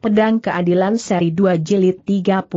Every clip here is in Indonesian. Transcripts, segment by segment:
Pedang Keadilan Seri 2 Jilid 36.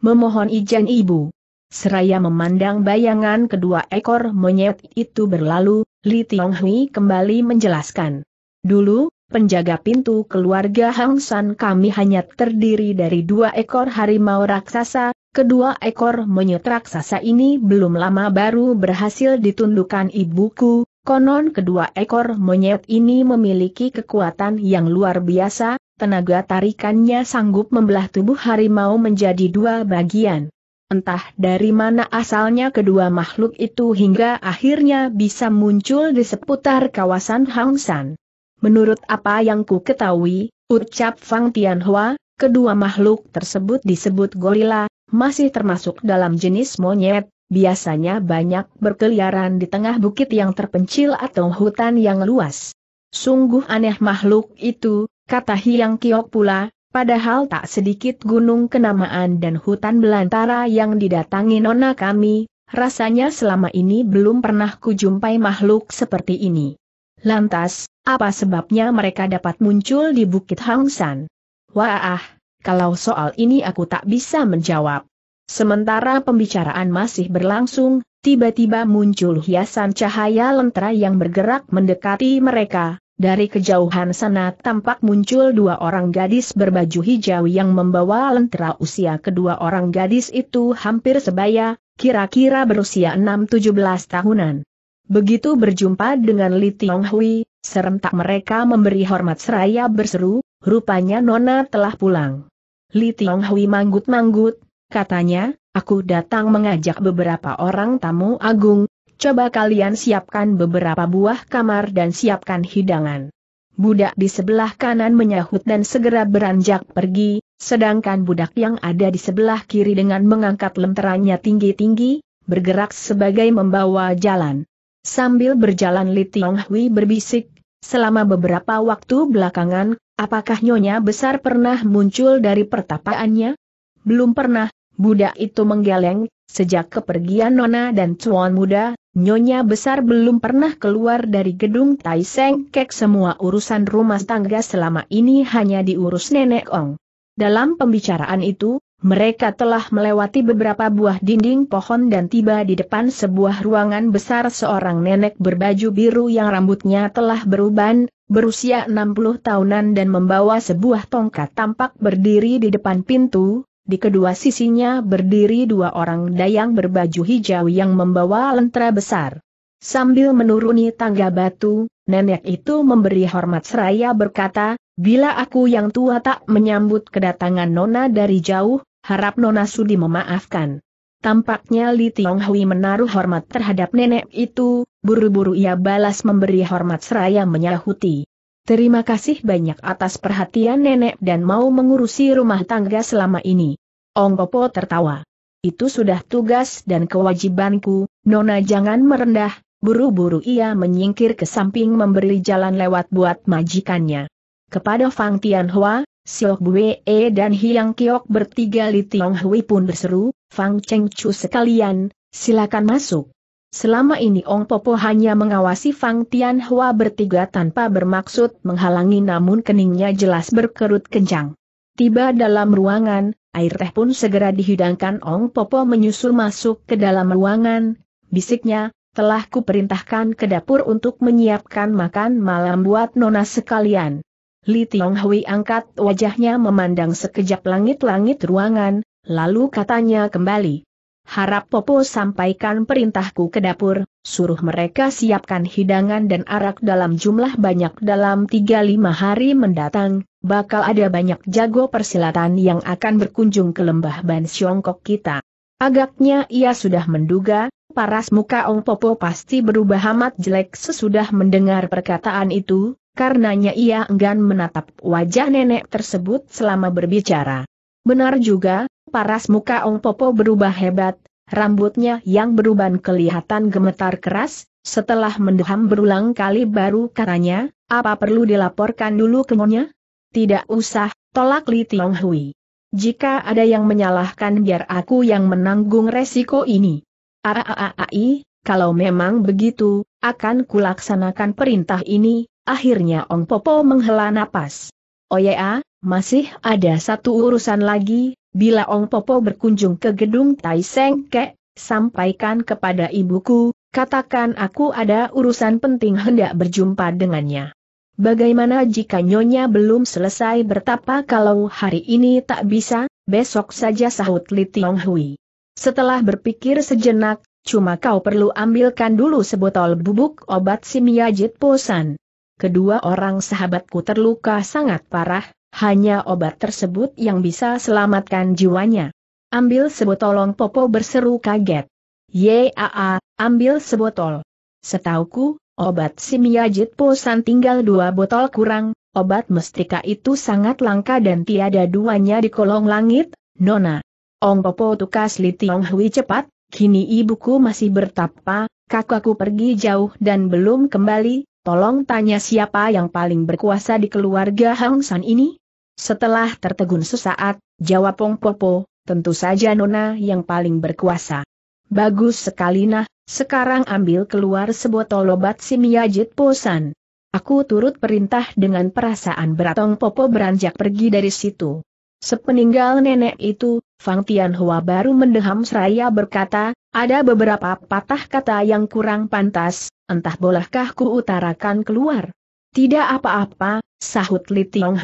Memohon izin ibu. Seraya memandang bayangan kedua ekor monyet itu berlalu, Li Tionghui kembali menjelaskan. Dulu, penjaga pintu keluarga Hang San kami hanya terdiri dari dua ekor harimau raksasa, kedua ekor monyet raksasa ini belum lama baru berhasil ditundukkan ibuku, Konon kedua ekor monyet ini memiliki kekuatan yang luar biasa, tenaga tarikannya sanggup membelah tubuh harimau menjadi dua bagian. Entah dari mana asalnya kedua makhluk itu hingga akhirnya bisa muncul di seputar kawasan Hangsan. Menurut apa yang ku ketahui, ucap Fang Tianhua, kedua makhluk tersebut disebut gorila, masih termasuk dalam jenis monyet, biasanya banyak berkeliaran di tengah bukit yang terpencil atau hutan yang luas. Sungguh aneh makhluk itu, kata Hiang Kiok pula, padahal tak sedikit gunung kenamaan dan hutan belantara yang didatangi nona kami, rasanya selama ini belum pernah kujumpai makhluk seperti ini. Lantas, apa sebabnya mereka dapat muncul di Bukit Hangsan? Wah, kalau soal ini aku tak bisa menjawab. Sementara pembicaraan masih berlangsung, tiba-tiba muncul hiasan cahaya lentera yang bergerak mendekati mereka. Dari kejauhan sana tampak muncul dua orang gadis berbaju hijau yang membawa lentera usia kedua orang gadis itu hampir sebaya, kira-kira berusia 6-17 tahunan. Begitu berjumpa dengan Li Tiong Hui, serentak mereka memberi hormat seraya berseru, rupanya Nona telah pulang. Li Tiong Hui manggut-manggut, Katanya, aku datang mengajak beberapa orang tamu agung, coba kalian siapkan beberapa buah kamar dan siapkan hidangan. Budak di sebelah kanan menyahut dan segera beranjak pergi, sedangkan budak yang ada di sebelah kiri dengan mengangkat lenteranya tinggi-tinggi, bergerak sebagai membawa jalan. Sambil berjalan Li Tiong Hui berbisik, selama beberapa waktu belakangan, apakah Nyonya Besar pernah muncul dari pertapaannya? Belum pernah, budak itu menggeleng, sejak kepergian Nona dan Cuan Muda, Nyonya Besar belum pernah keluar dari gedung Tai Seng Kek semua urusan rumah tangga selama ini hanya diurus Nenek Ong. Dalam pembicaraan itu, mereka telah melewati beberapa buah dinding pohon dan tiba di depan sebuah ruangan besar seorang nenek berbaju biru yang rambutnya telah beruban, berusia 60 tahunan dan membawa sebuah tongkat tampak berdiri di depan pintu, di kedua sisinya berdiri dua orang dayang berbaju hijau yang membawa lentera besar. Sambil menuruni tangga batu, nenek itu memberi hormat seraya berkata, Bila aku yang tua tak menyambut kedatangan Nona dari jauh, harap Nona sudi memaafkan. Tampaknya Li Tionghui menaruh hormat terhadap nenek itu, buru-buru ia balas memberi hormat seraya menyahuti. Terima kasih banyak atas perhatian nenek dan mau mengurusi rumah tangga selama ini. Ong Popo tertawa. Itu sudah tugas dan kewajibanku, Nona jangan merendah, buru-buru ia menyingkir ke samping memberi jalan lewat buat majikannya. Kepada Fang Tianhua, Siok Bue e dan Hiang Kiok bertiga Li Tiong Hui pun berseru, Fang Cheng Chu sekalian, silakan masuk. Selama ini Ong Popo hanya mengawasi Fang Tianhua bertiga tanpa bermaksud menghalangi namun keningnya jelas berkerut kencang. Tiba dalam ruangan, air teh pun segera dihidangkan Ong Popo menyusul masuk ke dalam ruangan, bisiknya, telah kuperintahkan ke dapur untuk menyiapkan makan malam buat nona sekalian. Li Tiong Hui angkat wajahnya memandang sekejap langit-langit ruangan, lalu katanya kembali. Harap Popo sampaikan perintahku ke dapur, suruh mereka siapkan hidangan dan arak dalam jumlah banyak dalam 3-5 hari mendatang, bakal ada banyak jago persilatan yang akan berkunjung ke lembah Ban Siongkok kita. Agaknya ia sudah menduga, paras muka Ong Popo pasti berubah amat jelek sesudah mendengar perkataan itu, karenanya ia enggan menatap wajah nenek tersebut selama berbicara. Benar juga, paras muka Ong Popo berubah hebat, rambutnya yang beruban kelihatan gemetar keras, setelah mendeham berulang kali baru katanya, apa perlu dilaporkan dulu ke monya? Tidak usah, tolak Li Tiong Hui. Jika ada yang menyalahkan biar aku yang menanggung resiko ini. Aaai, kalau memang begitu, akan kulaksanakan perintah ini, akhirnya Ong Popo menghela napas. Oh ya, masih ada satu urusan lagi, bila Ong Popo berkunjung ke gedung Tai Seng Ke, sampaikan kepada ibuku, katakan aku ada urusan penting hendak berjumpa dengannya. Bagaimana jika Nyonya belum selesai bertapa kalau hari ini tak bisa, besok saja sahut Li Tiong Hui. Setelah berpikir sejenak, cuma kau perlu ambilkan dulu sebotol bubuk obat simiajit posan. Kedua orang sahabatku terluka sangat parah, hanya obat tersebut yang bisa selamatkan jiwanya. Ambil sebotol, Long popo berseru kaget. Yaa, ambil sebotol. Setauku, Obat simiajit Posan tinggal dua botol kurang, obat mestika itu sangat langka dan tiada duanya di kolong langit, Nona. Ong Popo tukas Li Tiong Hui cepat, kini ibuku masih bertapa, kakakku pergi jauh dan belum kembali, tolong tanya siapa yang paling berkuasa di keluarga Hang San ini? Setelah tertegun sesaat, jawab Ong Popo, tentu saja Nona yang paling berkuasa. Bagus sekali nah, sekarang ambil keluar sebotol obat simyajit posan. Aku turut perintah dengan perasaan beratong Popo beranjak pergi dari situ. Sepeninggal nenek itu, Fang Tianhua baru mendeham seraya berkata, ada beberapa patah kata yang kurang pantas, entah bolehkah ku utarakan keluar. Tidak apa-apa, sahut Li Tiong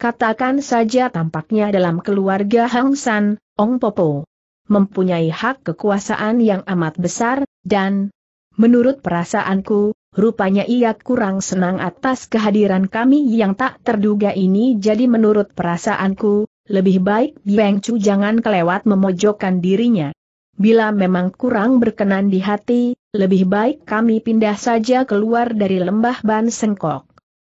Katakan saja tampaknya dalam keluarga Hang San, Ong Popo mempunyai hak kekuasaan yang amat besar, dan, menurut perasaanku, rupanya ia kurang senang atas kehadiran kami yang tak terduga ini jadi menurut perasaanku, lebih baik Beng Chu jangan kelewat memojokkan dirinya. Bila memang kurang berkenan di hati, lebih baik kami pindah saja keluar dari lembah Ban Sengkok.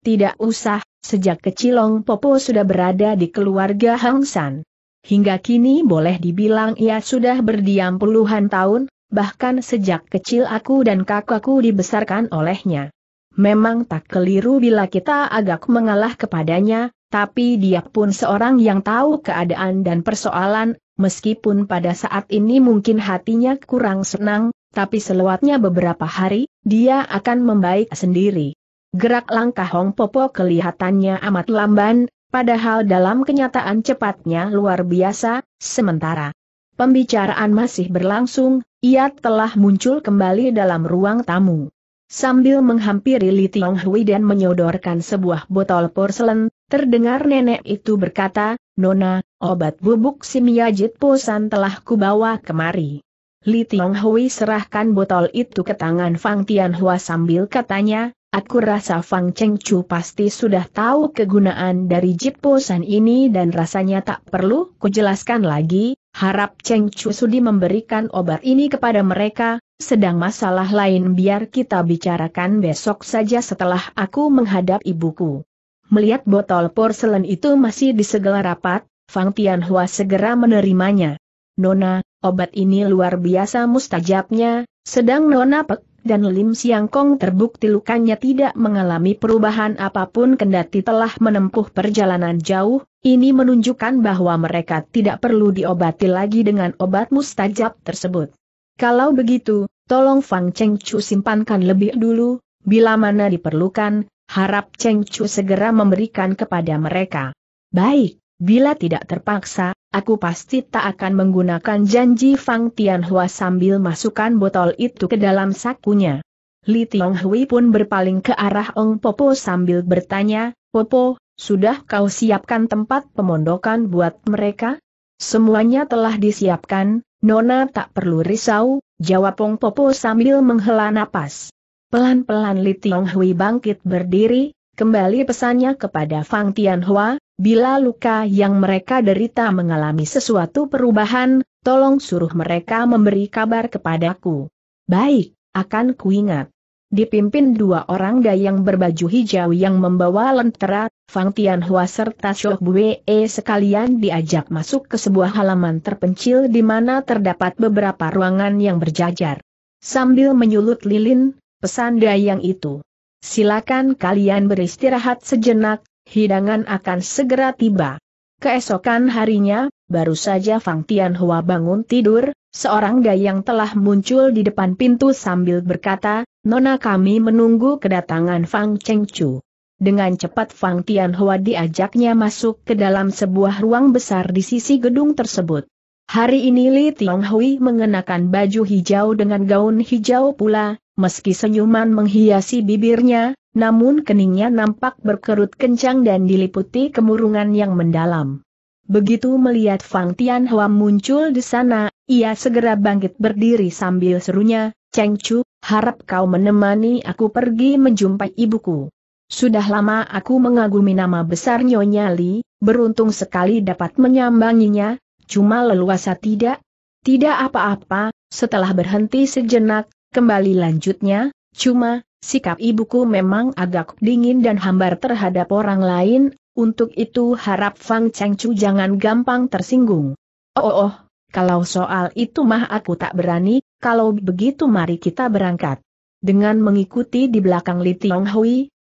Tidak usah, sejak kecilong Popo sudah berada di keluarga Hang San. Hingga kini boleh dibilang ia sudah berdiam puluhan tahun, bahkan sejak kecil aku dan kakakku dibesarkan olehnya. Memang tak keliru bila kita agak mengalah kepadanya, tapi dia pun seorang yang tahu keadaan dan persoalan, meskipun pada saat ini mungkin hatinya kurang senang, tapi selewatnya beberapa hari, dia akan membaik sendiri. Gerak langkah Hong Popo kelihatannya amat lamban, Padahal dalam kenyataan cepatnya luar biasa, sementara pembicaraan masih berlangsung, ia telah muncul kembali dalam ruang tamu. Sambil menghampiri Li Tiong Hui dan menyodorkan sebuah botol porselen, terdengar nenek itu berkata, Nona, obat bubuk si Miyajit Posan telah kubawa kemari. Li Tiong Hui serahkan botol itu ke tangan Fang Tianhua sambil katanya, Aku rasa Fang Cheng Chu pasti sudah tahu kegunaan dari jiposan ini dan rasanya tak perlu kujelaskan lagi, harap Cheng Chu sudi memberikan obat ini kepada mereka, sedang masalah lain biar kita bicarakan besok saja setelah aku menghadap ibuku. Melihat botol porselen itu masih disegel rapat, Fang Tianhua segera menerimanya. Nona, obat ini luar biasa mustajabnya, sedang Nona Pek dan Lim Siang Kong terbukti lukanya tidak mengalami perubahan apapun kendati telah menempuh perjalanan jauh, ini menunjukkan bahwa mereka tidak perlu diobati lagi dengan obat mustajab tersebut. Kalau begitu, tolong Fang Cheng Chu simpankan lebih dulu, bila mana diperlukan, harap Cheng Chu segera memberikan kepada mereka. Baik, bila tidak terpaksa, Aku pasti tak akan menggunakan janji Fang Tianhua sambil masukkan botol itu ke dalam sakunya. Li Tionghui pun berpaling ke arah Ong Popo sambil bertanya, Popo, sudah kau siapkan tempat pemondokan buat mereka? Semuanya telah disiapkan, Nona tak perlu risau, jawab Ong Popo sambil menghela napas. Pelan-pelan Li Tionghui bangkit berdiri, kembali pesannya kepada Fang Tianhua, Bila luka yang mereka derita mengalami sesuatu perubahan, tolong suruh mereka memberi kabar kepadaku. Baik, akan kuingat. Dipimpin dua orang dayang berbaju hijau yang membawa lentera, Fang Tianhua serta Shou Bue sekalian diajak masuk ke sebuah halaman terpencil di mana terdapat beberapa ruangan yang berjajar. Sambil menyulut lilin, pesan dayang itu. Silakan kalian beristirahat sejenak, hidangan akan segera tiba. Keesokan harinya, baru saja Fang Tianhua bangun tidur, seorang dayang telah muncul di depan pintu sambil berkata, Nona kami menunggu kedatangan Fang Chengcu. Dengan cepat Fang Tianhua diajaknya masuk ke dalam sebuah ruang besar di sisi gedung tersebut. Hari ini Li Tianhui mengenakan baju hijau dengan gaun hijau pula, meski senyuman menghiasi bibirnya, namun keningnya nampak berkerut kencang dan diliputi kemurungan yang mendalam. Begitu melihat Fang Tianhua muncul di sana, ia segera bangkit berdiri sambil serunya, Cheng Chu, harap kau menemani aku pergi menjumpai ibuku. Sudah lama aku mengagumi nama besar Nyonya Li, beruntung sekali dapat menyambanginya, cuma leluasa tidak? Tidak apa-apa, setelah berhenti sejenak, kembali lanjutnya, cuma, Sikap ibuku memang agak dingin dan hambar terhadap orang lain, untuk itu harap Fang Chengchu jangan gampang tersinggung. Oh, oh, oh, kalau soal itu mah aku tak berani, kalau begitu mari kita berangkat. Dengan mengikuti di belakang Li Tiong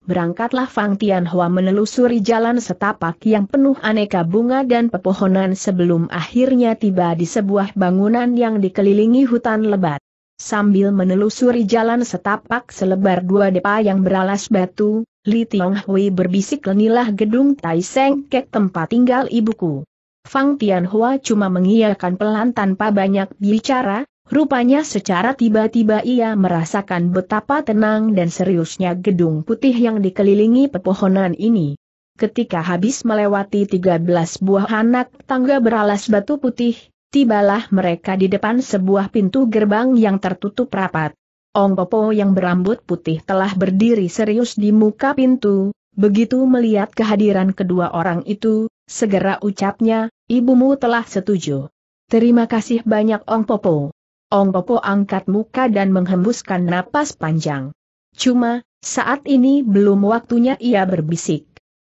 berangkatlah Fang Tianhua menelusuri jalan setapak yang penuh aneka bunga dan pepohonan sebelum akhirnya tiba di sebuah bangunan yang dikelilingi hutan lebat. Sambil menelusuri jalan setapak selebar dua depa yang beralas batu, Li Tiong Hui berbisik lenilah gedung Tai Seng Kek tempat tinggal ibuku. Fang Tianhua cuma mengiyakan pelan tanpa banyak bicara, rupanya secara tiba-tiba ia merasakan betapa tenang dan seriusnya gedung putih yang dikelilingi pepohonan ini. Ketika habis melewati 13 buah anak tangga beralas batu putih, Tibalah mereka di depan sebuah pintu gerbang yang tertutup rapat. Ong Popo yang berambut putih telah berdiri serius di muka pintu, begitu melihat kehadiran kedua orang itu, segera ucapnya, ibumu telah setuju. Terima kasih banyak Ong Popo. Ong Popo angkat muka dan menghembuskan napas panjang. Cuma, saat ini belum waktunya ia berbisik.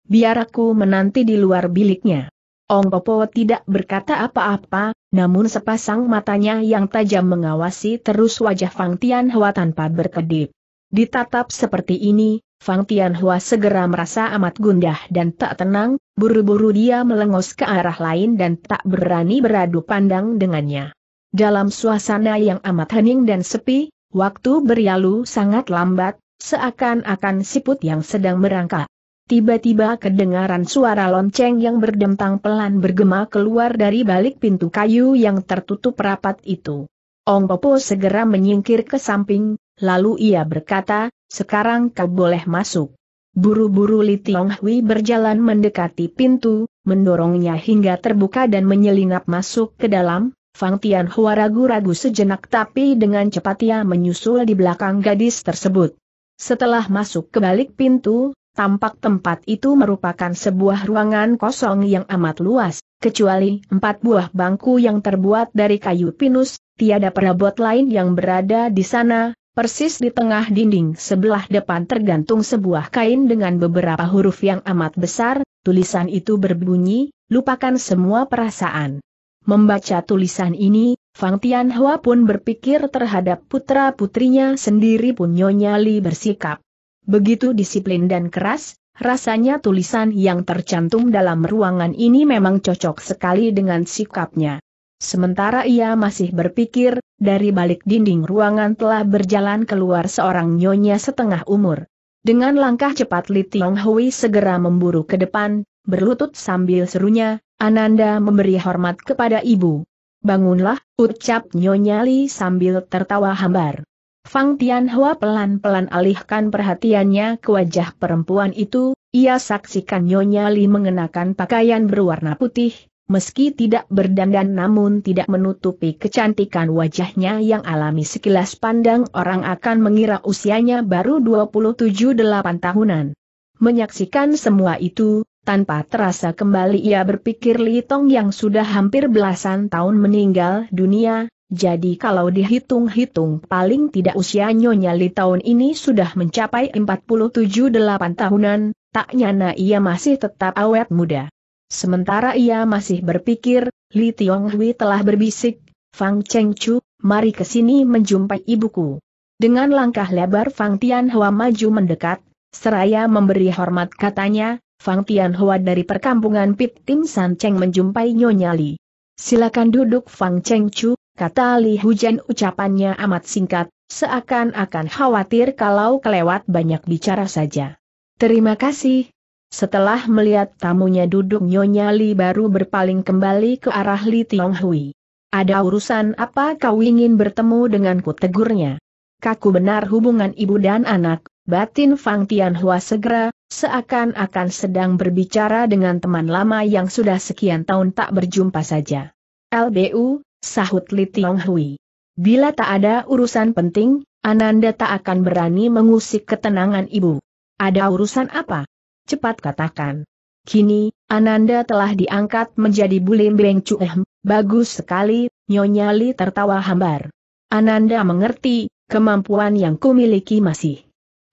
Biar aku menanti di luar biliknya. Ong Popo tidak berkata apa-apa, namun sepasang matanya yang tajam mengawasi terus wajah Fang Tianhua tanpa berkedip. Ditatap seperti ini, Fang Tianhua segera merasa amat gundah dan tak tenang, buru-buru dia melengos ke arah lain dan tak berani beradu pandang dengannya. Dalam suasana yang amat hening dan sepi, waktu berlalu sangat lambat, seakan-akan siput yang sedang merangkak. Tiba-tiba kedengaran suara lonceng yang berdentang pelan bergema keluar dari balik pintu kayu yang tertutup rapat itu. Ong Popo segera menyingkir ke samping, lalu ia berkata, sekarang kau boleh masuk. Buru-buru Li Tiong Hui berjalan mendekati pintu, mendorongnya hingga terbuka dan menyelinap masuk ke dalam, Fang Tian Hua ragu-ragu sejenak tapi dengan cepat ia menyusul di belakang gadis tersebut. Setelah masuk ke balik pintu, tampak tempat itu merupakan sebuah ruangan kosong yang amat luas, kecuali empat buah bangku yang terbuat dari kayu pinus, tiada perabot lain yang berada di sana, persis di tengah dinding sebelah depan tergantung sebuah kain dengan beberapa huruf yang amat besar, tulisan itu berbunyi, lupakan semua perasaan. Membaca tulisan ini, Fang Tianhua pun berpikir terhadap putra-putrinya sendiri pun Nyonya Li bersikap Begitu disiplin dan keras, rasanya tulisan yang tercantum dalam ruangan ini memang cocok sekali dengan sikapnya. Sementara ia masih berpikir, dari balik dinding ruangan telah berjalan keluar seorang nyonya setengah umur. Dengan langkah cepat Li Tiong Hui segera memburu ke depan, berlutut sambil serunya, Ananda memberi hormat kepada ibu. Bangunlah, ucap Nyonya Li sambil tertawa hambar. Fang Tianhua pelan-pelan alihkan perhatiannya ke wajah perempuan itu, ia saksikan Nyonya Li mengenakan pakaian berwarna putih, meski tidak berdandan namun tidak menutupi kecantikan wajahnya yang alami sekilas pandang orang akan mengira usianya baru 27-8 tahunan. Menyaksikan semua itu, tanpa terasa kembali ia berpikir Li Tong yang sudah hampir belasan tahun meninggal dunia, jadi kalau dihitung-hitung paling tidak usia Nyonya Li tahun ini sudah mencapai 47-8 tahunan, tak nyana ia masih tetap awet muda. Sementara ia masih berpikir, Li Tionghui telah berbisik, Fang Cheng Chu, mari ke sini menjumpai ibuku. Dengan langkah lebar Fang Tianhua maju mendekat, seraya memberi hormat katanya, Fang Tianhua dari perkampungan Pip Tim San Cheng menjumpai Nyonya Li. Silakan duduk Fang Cheng Chu, kata Li Hujan ucapannya amat singkat, seakan-akan khawatir kalau kelewat banyak bicara saja. Terima kasih. Setelah melihat tamunya duduk Nyonya Li baru berpaling kembali ke arah Li Tiong Ada urusan apa kau ingin bertemu denganku tegurnya? Kaku benar hubungan ibu dan anak, batin Fang Tianhua segera, seakan-akan sedang berbicara dengan teman lama yang sudah sekian tahun tak berjumpa saja. LBU, sahut Li Tiong Hui. Bila tak ada urusan penting, Ananda tak akan berani mengusik ketenangan ibu. Ada urusan apa? Cepat katakan. Kini, Ananda telah diangkat menjadi bulim Beng Cueh. Bagus sekali, Nyonya Li tertawa hambar. Ananda mengerti, kemampuan yang kumiliki masih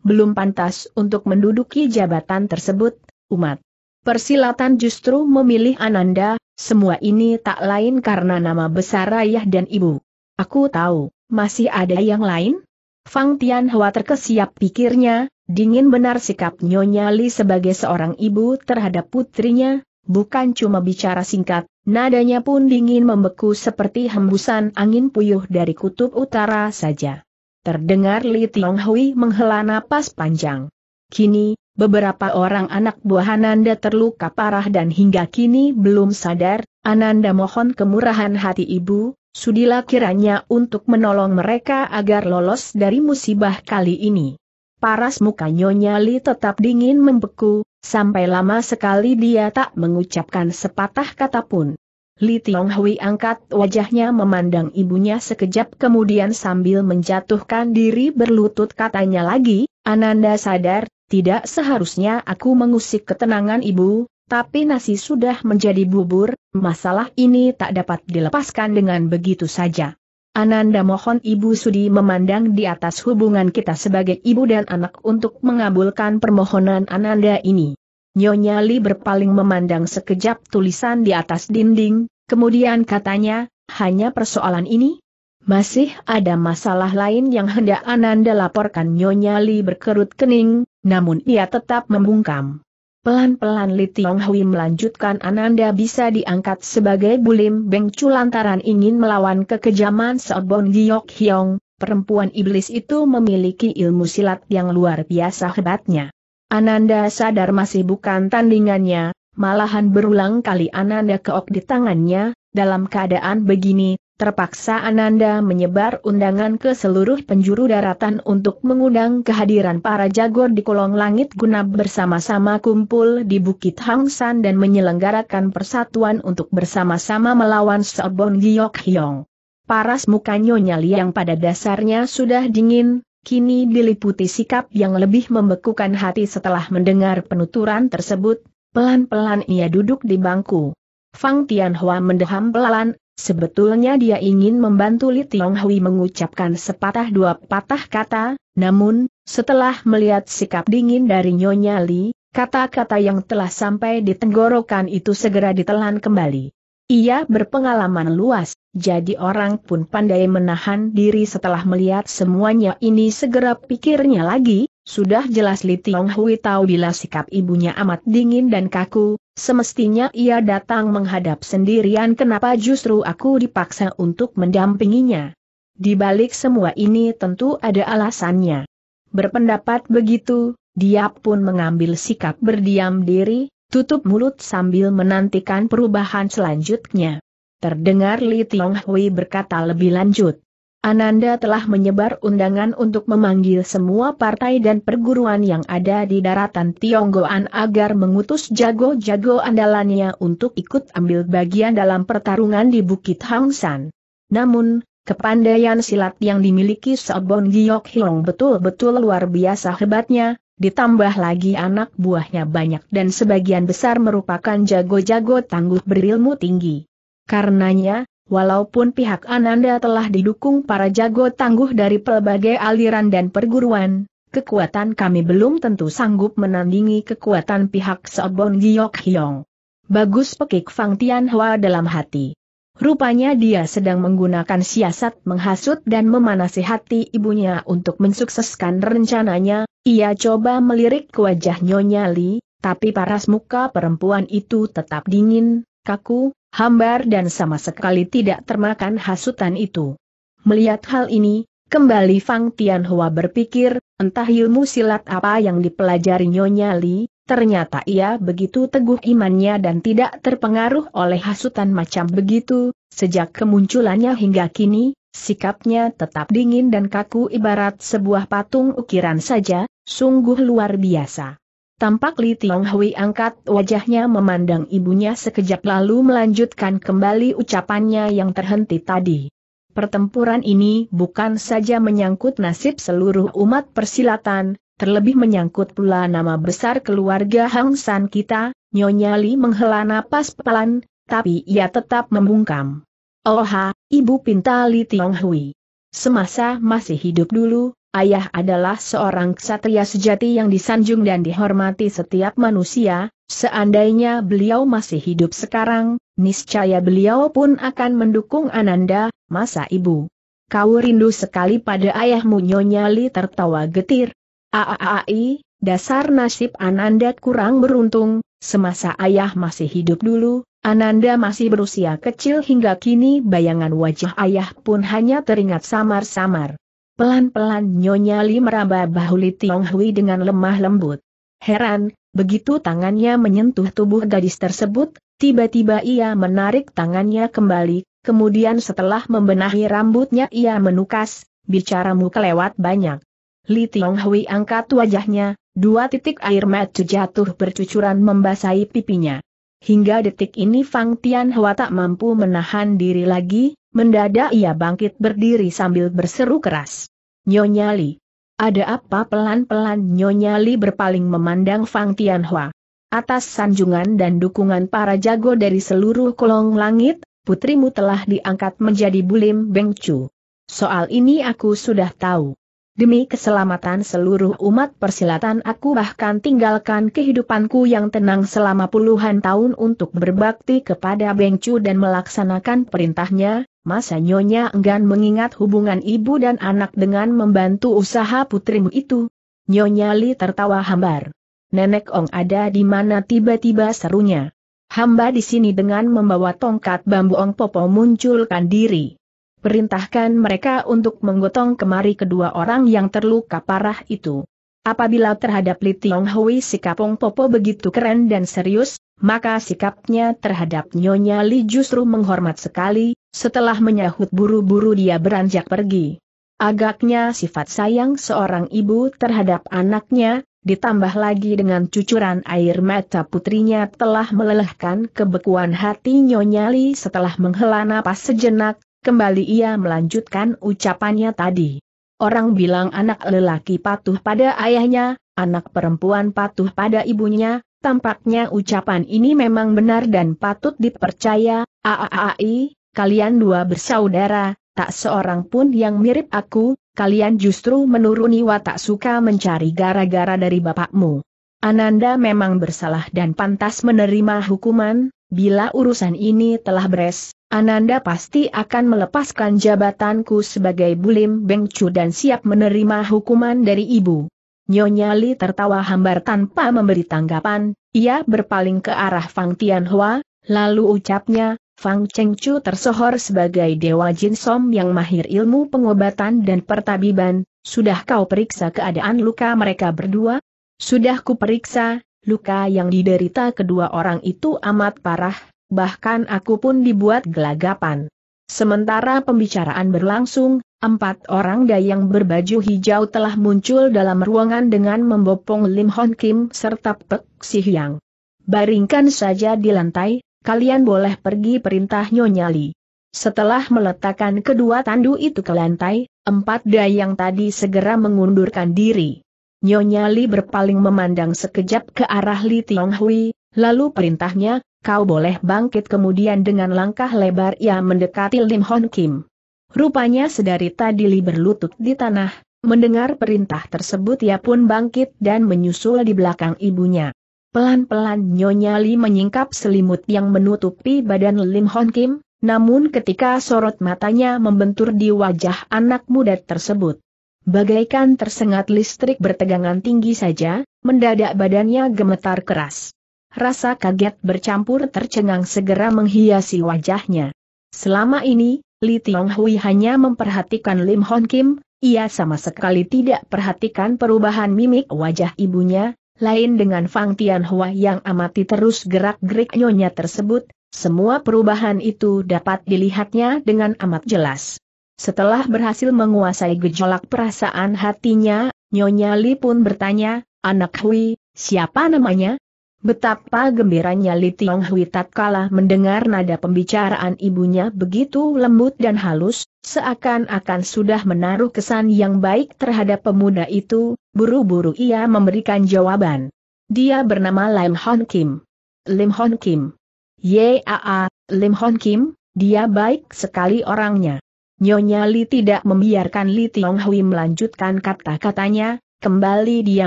belum pantas untuk menduduki jabatan tersebut, umat. Persilatan justru memilih Ananda, semua ini tak lain karena nama besar ayah dan ibu. Aku tahu, masih ada yang lain? Fang Tian Hua terkesiap pikirnya, dingin benar sikap Nyonya Li sebagai seorang ibu terhadap putrinya, bukan cuma bicara singkat, nadanya pun dingin membeku seperti hembusan angin puyuh dari kutub utara saja. Terdengar Li Tiong menghela napas panjang. Kini, Beberapa orang anak buah Ananda terluka parah dan hingga kini belum sadar, Ananda mohon kemurahan hati ibu, sudilah kiranya untuk menolong mereka agar lolos dari musibah kali ini. Paras muka Nyonya Li tetap dingin membeku, sampai lama sekali dia tak mengucapkan sepatah kata pun. Li Tiong Hui angkat wajahnya memandang ibunya sekejap kemudian sambil menjatuhkan diri berlutut katanya lagi, Ananda sadar, tidak seharusnya aku mengusik ketenangan ibu, tapi nasi sudah menjadi bubur, masalah ini tak dapat dilepaskan dengan begitu saja. Ananda mohon Ibu Sudi memandang di atas hubungan kita sebagai ibu dan anak untuk mengabulkan permohonan Ananda ini. Nyonya Li berpaling memandang sekejap tulisan di atas dinding, kemudian katanya, hanya persoalan ini? Masih ada masalah lain yang hendak Ananda laporkan Nyonya Li berkerut kening, namun ia tetap membungkam. Pelan-pelan Li Tiong Hui melanjutkan Ananda bisa diangkat sebagai bulim bengcu lantaran ingin melawan kekejaman Seobon Giyok Hyong, perempuan iblis itu memiliki ilmu silat yang luar biasa hebatnya. Ananda sadar masih bukan tandingannya, malahan berulang kali Ananda keok di tangannya, dalam keadaan begini, Terpaksa Ananda menyebar undangan ke seluruh penjuru daratan untuk mengundang kehadiran para jagor di kolong langit guna bersama-sama kumpul di Bukit Hangsan dan menyelenggarakan persatuan untuk bersama-sama melawan Sobon Giyok Hyong. Paras mukanya yang pada dasarnya sudah dingin, kini diliputi sikap yang lebih membekukan hati setelah mendengar penuturan tersebut, pelan-pelan ia duduk di bangku. Fang Tianhua mendeham pelan, Sebetulnya dia ingin membantu Li Tiong Hui mengucapkan sepatah dua patah kata, namun, setelah melihat sikap dingin dari Nyonya Li, kata-kata yang telah sampai di tenggorokan itu segera ditelan kembali. Ia berpengalaman luas, jadi orang pun pandai menahan diri setelah melihat semuanya ini segera pikirnya lagi, sudah jelas Li Tiong Hui tahu bila sikap ibunya amat dingin dan kaku, Semestinya ia datang menghadap sendirian kenapa justru aku dipaksa untuk mendampinginya. Di balik semua ini tentu ada alasannya. Berpendapat begitu, dia pun mengambil sikap berdiam diri, tutup mulut sambil menantikan perubahan selanjutnya. Terdengar Li Tiong berkata lebih lanjut. Ananda telah menyebar undangan untuk memanggil semua partai dan perguruan yang ada di daratan Tionggoan agar mengutus jago-jago andalannya untuk ikut ambil bagian dalam pertarungan di Bukit Hangsan. Namun, kepandaian silat yang dimiliki Sobon Giyok Hiong betul-betul luar biasa hebatnya, ditambah lagi anak buahnya banyak dan sebagian besar merupakan jago-jago tangguh berilmu tinggi. Karenanya, Walaupun pihak Ananda telah didukung para jago tangguh dari pelbagai aliran dan perguruan, kekuatan kami belum tentu sanggup menandingi kekuatan pihak Sobon Giok Hyong. Bagus pekik Fang Tianhua dalam hati. Rupanya dia sedang menggunakan siasat menghasut dan memanasi hati ibunya untuk mensukseskan rencananya, ia coba melirik ke wajah Nyonya Li, tapi paras muka perempuan itu tetap dingin, kaku, hambar dan sama sekali tidak termakan hasutan itu. Melihat hal ini, kembali Fang Tianhua berpikir, entah ilmu silat apa yang dipelajari Nyonya Li, ternyata ia begitu teguh imannya dan tidak terpengaruh oleh hasutan macam begitu, sejak kemunculannya hingga kini, sikapnya tetap dingin dan kaku ibarat sebuah patung ukiran saja, sungguh luar biasa. Tampak Li Tiong Hui angkat wajahnya memandang ibunya sekejap lalu melanjutkan kembali ucapannya yang terhenti tadi. Pertempuran ini bukan saja menyangkut nasib seluruh umat persilatan, terlebih menyangkut pula nama besar keluarga Hang San kita, Nyonya Li menghela napas pelan, tapi ia tetap membungkam. Oha, ibu pinta Li Tiong Hui. Semasa masih hidup dulu, ayah adalah seorang ksatria sejati yang disanjung dan dihormati setiap manusia, seandainya beliau masih hidup sekarang, niscaya beliau pun akan mendukung Ananda, masa ibu. Kau rindu sekali pada ayahmu Nyonya Li tertawa getir. Aaai, dasar nasib Ananda kurang beruntung, semasa ayah masih hidup dulu, Ananda masih berusia kecil hingga kini bayangan wajah ayah pun hanya teringat samar-samar. Pelan-pelan Nyonya Li meraba bahu Li Tiong Hui dengan lemah lembut. Heran, begitu tangannya menyentuh tubuh gadis tersebut, tiba-tiba ia menarik tangannya kembali, kemudian setelah membenahi rambutnya ia menukas, bicaramu kelewat banyak. Li Tiong Hui angkat wajahnya, dua titik air mata jatuh bercucuran membasahi pipinya. Hingga detik ini Fang Tian Hua tak mampu menahan diri lagi, Mendadak ia bangkit berdiri sambil berseru keras. Nyonya Li. Ada apa pelan-pelan Nyonya Li berpaling memandang Fang Tianhua. Atas sanjungan dan dukungan para jago dari seluruh kolong langit, putrimu telah diangkat menjadi Bulim Bengcu. Soal ini aku sudah tahu. Demi keselamatan seluruh umat persilatan aku bahkan tinggalkan kehidupanku yang tenang selama puluhan tahun untuk berbakti kepada Bengcu dan melaksanakan perintahnya, Masa Nyonya enggan mengingat hubungan ibu dan anak dengan membantu usaha putrimu itu. Nyonya Li tertawa hambar. Nenek Ong ada di mana tiba-tiba serunya. Hamba di sini dengan membawa tongkat bambu Ong Popo munculkan diri. Perintahkan mereka untuk menggotong kemari kedua orang yang terluka parah itu. Apabila terhadap Li Tiong Hui sikap Ong Popo begitu keren dan serius, maka sikapnya terhadap Nyonya Li justru menghormat sekali, setelah menyahut buru-buru dia beranjak pergi. Agaknya sifat sayang seorang ibu terhadap anaknya, ditambah lagi dengan cucuran air mata putrinya telah melelehkan kebekuan hati Nyonya Li setelah menghela napas sejenak, kembali ia melanjutkan ucapannya tadi. Orang bilang anak lelaki patuh pada ayahnya, anak perempuan patuh pada ibunya, Tampaknya ucapan ini memang benar dan patut dipercaya, aaai, kalian dua bersaudara, tak seorang pun yang mirip aku, kalian justru menuruni watak suka mencari gara-gara dari bapakmu. Ananda memang bersalah dan pantas menerima hukuman, bila urusan ini telah beres, Ananda pasti akan melepaskan jabatanku sebagai Bulim Bengcu dan siap menerima hukuman dari ibu. Nyonya Li tertawa hambar tanpa memberi tanggapan, ia berpaling ke arah Fang Tianhua, lalu ucapnya, Fang Chengchu tersohor sebagai dewa Jin Som yang mahir ilmu pengobatan dan pertabiban, sudah kau periksa keadaan luka mereka berdua? Sudah ku periksa, luka yang diderita kedua orang itu amat parah, bahkan aku pun dibuat gelagapan. Sementara pembicaraan berlangsung, Empat orang dayang berbaju hijau telah muncul dalam ruangan dengan membopong Lim Hon Kim serta Pek Si Hyang. Baringkan saja di lantai, kalian boleh pergi perintah Nyonya Li. Setelah meletakkan kedua tandu itu ke lantai, empat dayang tadi segera mengundurkan diri. Nyonya Li berpaling memandang sekejap ke arah Li Tiong Hui, lalu perintahnya, kau boleh bangkit kemudian dengan langkah lebar ia mendekati Lim Hon Kim. Rupanya sedari tadi Li berlutut di tanah, mendengar perintah tersebut ia pun bangkit dan menyusul di belakang ibunya. Pelan-pelan Nyonya Li menyingkap selimut yang menutupi badan Lim Hon Kim, namun ketika sorot matanya membentur di wajah anak muda tersebut. Bagaikan tersengat listrik bertegangan tinggi saja, mendadak badannya gemetar keras. Rasa kaget bercampur tercengang segera menghiasi wajahnya. Selama ini, Li Tiong Hui hanya memperhatikan Lim Hon Kim, ia sama sekali tidak perhatikan perubahan mimik wajah ibunya, lain dengan Fang Tian Hua yang amati terus gerak-gerik nyonya tersebut, semua perubahan itu dapat dilihatnya dengan amat jelas. Setelah berhasil menguasai gejolak perasaan hatinya, Nyonya Li pun bertanya, Anak Hui, siapa namanya? Betapa gembiranya Li Tiong Hui tatkala mendengar nada pembicaraan ibunya begitu lembut dan halus, seakan-akan sudah menaruh kesan yang baik terhadap pemuda itu, buru-buru ia memberikan jawaban. Dia bernama Lim Hon Kim. Lim Hon Kim. Yaa, Lim Hon Kim, dia baik sekali orangnya. Nyonya Li tidak membiarkan Li Tiong Hui melanjutkan kata-katanya, kembali dia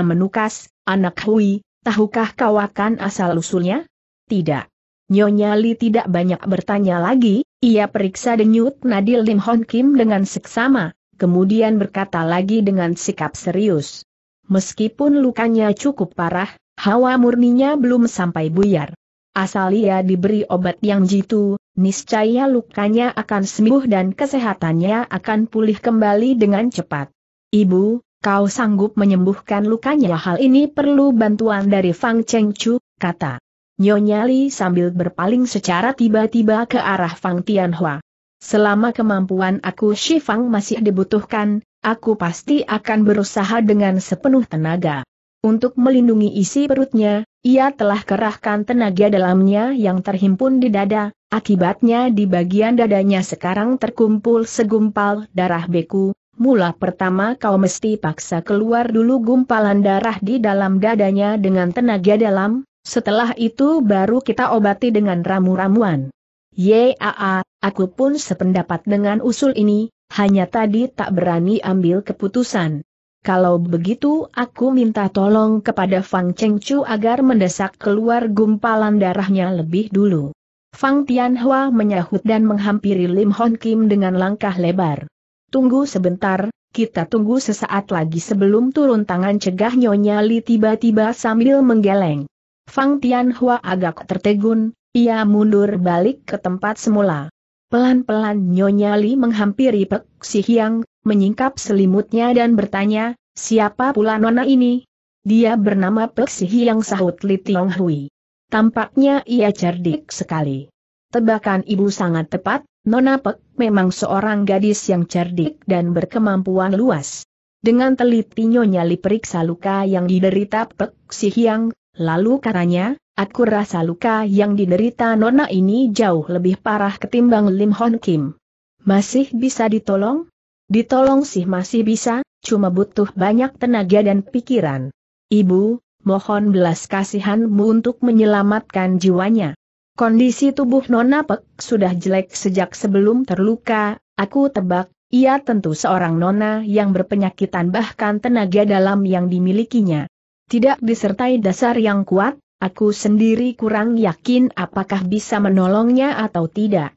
menukas, anak Hui, Tahukah kau akan asal-usulnya? Tidak. Nyonya Li tidak banyak bertanya lagi, ia periksa denyut Nadil Lim Hon Kim dengan seksama, kemudian berkata lagi dengan sikap serius. Meskipun lukanya cukup parah, hawa murninya belum sampai buyar. Asal ia diberi obat yang jitu, niscaya lukanya akan sembuh dan kesehatannya akan pulih kembali dengan cepat. Ibu, kau sanggup menyembuhkan lukanya hal ini perlu bantuan dari Fang Cheng Chu, kata. Nyonya Li sambil berpaling secara tiba-tiba ke arah Fang Tianhua. Selama kemampuan aku Shifang masih dibutuhkan, aku pasti akan berusaha dengan sepenuh tenaga. Untuk melindungi isi perutnya, ia telah kerahkan tenaga dalamnya yang terhimpun di dada, akibatnya di bagian dadanya sekarang terkumpul segumpal darah beku, Mula pertama kau mesti paksa keluar dulu gumpalan darah di dalam dadanya dengan tenaga dalam, setelah itu baru kita obati dengan ramu-ramuan. Yaa, aku pun sependapat dengan usul ini, hanya tadi tak berani ambil keputusan. Kalau begitu aku minta tolong kepada Fang Chengchu agar mendesak keluar gumpalan darahnya lebih dulu. Fang Tianhua menyahut dan menghampiri Lim Hon Kim dengan langkah lebar. Tunggu sebentar, kita tunggu sesaat lagi sebelum turun tangan cegah Nyonya Li tiba-tiba sambil menggeleng. Fang Tianhua agak tertegun, ia mundur balik ke tempat semula. Pelan-pelan Nyonya Li menghampiri Pek Si Hiang, menyingkap selimutnya dan bertanya, siapa pula nona ini? Dia bernama Pek Si Hiang sahut Li Tiong Hui. Tampaknya ia cerdik sekali. Tebakan ibu sangat tepat, Nona Pek memang seorang gadis yang cerdik dan berkemampuan luas. Dengan teliti Nyonya Li periksa luka yang diderita Pek Si Hiang, lalu katanya, aku rasa luka yang diderita Nona ini jauh lebih parah ketimbang Lim Hon Kim. Masih bisa ditolong? Ditolong sih masih bisa, cuma butuh banyak tenaga dan pikiran. Ibu, mohon belas kasihanmu untuk menyelamatkan jiwanya. Kondisi tubuh Nona Pek sudah jelek sejak sebelum terluka, aku tebak, ia tentu seorang Nona yang berpenyakitan bahkan tenaga dalam yang dimilikinya. Tidak disertai dasar yang kuat, aku sendiri kurang yakin apakah bisa menolongnya atau tidak.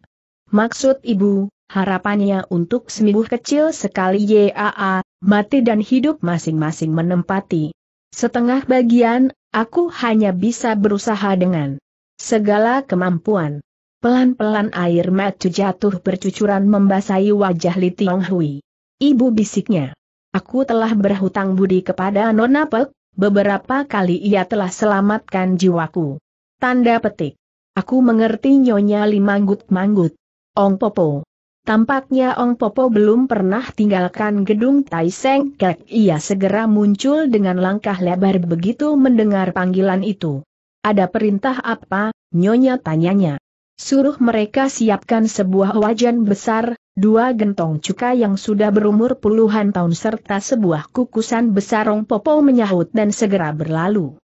Maksud ibu, harapannya untuk sembuh kecil sekali YAA, mati dan hidup masing-masing menempati. Setengah bagian, aku hanya bisa berusaha dengan Segala kemampuan. Pelan-pelan air mata jatuh bercucuran membasahi wajah Li Tiong Hui. Ibu bisiknya. Aku telah berhutang budi kepada Nona Pek, beberapa kali ia telah selamatkan jiwaku. Tanda petik. Aku mengerti nyonya limanggut-manggut. Ong Popo. Tampaknya Ong Popo belum pernah tinggalkan gedung Tai Seng Kek. Ia segera muncul dengan langkah lebar begitu mendengar panggilan itu. Ada perintah apa, Nyonya tanyanya. Suruh mereka siapkan sebuah wajan besar, dua gentong cuka yang sudah berumur puluhan tahun serta sebuah kukusan besar Rong Popo menyahut dan segera berlalu.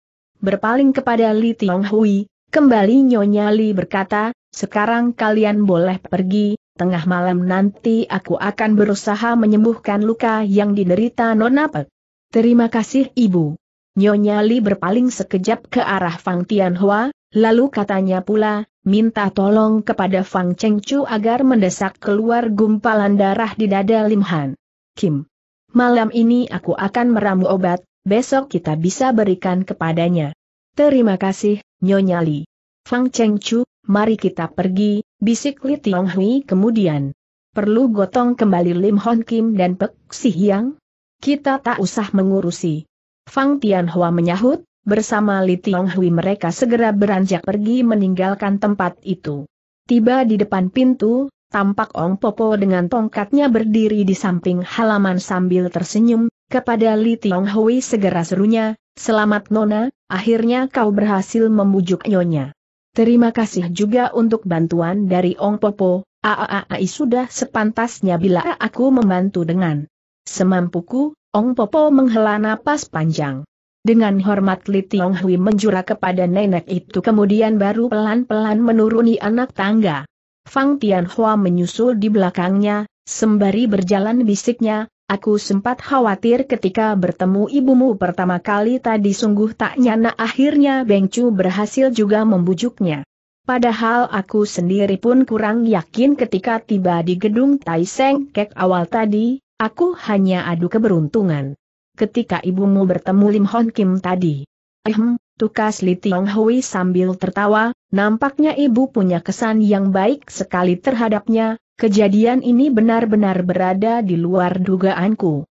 Berpaling kepada Li Tiong Hui, kembali Nyonya Li berkata, sekarang kalian boleh pergi, tengah malam nanti aku akan berusaha menyembuhkan luka yang diderita Nona Pek. Terima kasih Ibu. Nyonya Li berpaling sekejap ke arah Fang Tianhua, lalu katanya pula, minta tolong kepada Fang Chengchu agar mendesak keluar gumpalan darah di dada Lim Han. Kim. Malam ini aku akan meramu obat, besok kita bisa berikan kepadanya. Terima kasih, Nyonya Li. Fang Chengchu, mari kita pergi, bisik Li Tiong Hui kemudian. Perlu gotong kembali Lim Hon Kim dan Pek Si Hyang? Kita tak usah mengurusi. Fang Tianhua menyahut, bersama Li Tionghui mereka segera beranjak pergi meninggalkan tempat itu. Tiba di depan pintu, tampak Ong Popo dengan tongkatnya berdiri di samping halaman sambil tersenyum, kepada Li Tionghui segera serunya, selamat Nona, akhirnya kau berhasil membujuk Nyonya. Terima kasih juga untuk bantuan dari Ong Popo, Aaai sudah sepantasnya bila aku membantu dengan semampuku, Ong Popo menghela napas panjang. Dengan hormat Li Tiong Hui menjura kepada nenek itu kemudian baru pelan-pelan menuruni anak tangga. Fang Tian Hua menyusul di belakangnya, sembari berjalan bisiknya, aku sempat khawatir ketika bertemu ibumu pertama kali tadi sungguh tak nyana akhirnya Beng Chu berhasil juga membujuknya. Padahal aku sendiri pun kurang yakin ketika tiba di gedung Tai Seng Kek awal tadi, Aku hanya adu keberuntungan. Ketika ibumu bertemu Lim Hon Kim tadi. Ehem, tukas Li Tiong Hui sambil tertawa, nampaknya ibu punya kesan yang baik sekali terhadapnya, kejadian ini benar-benar berada di luar dugaanku.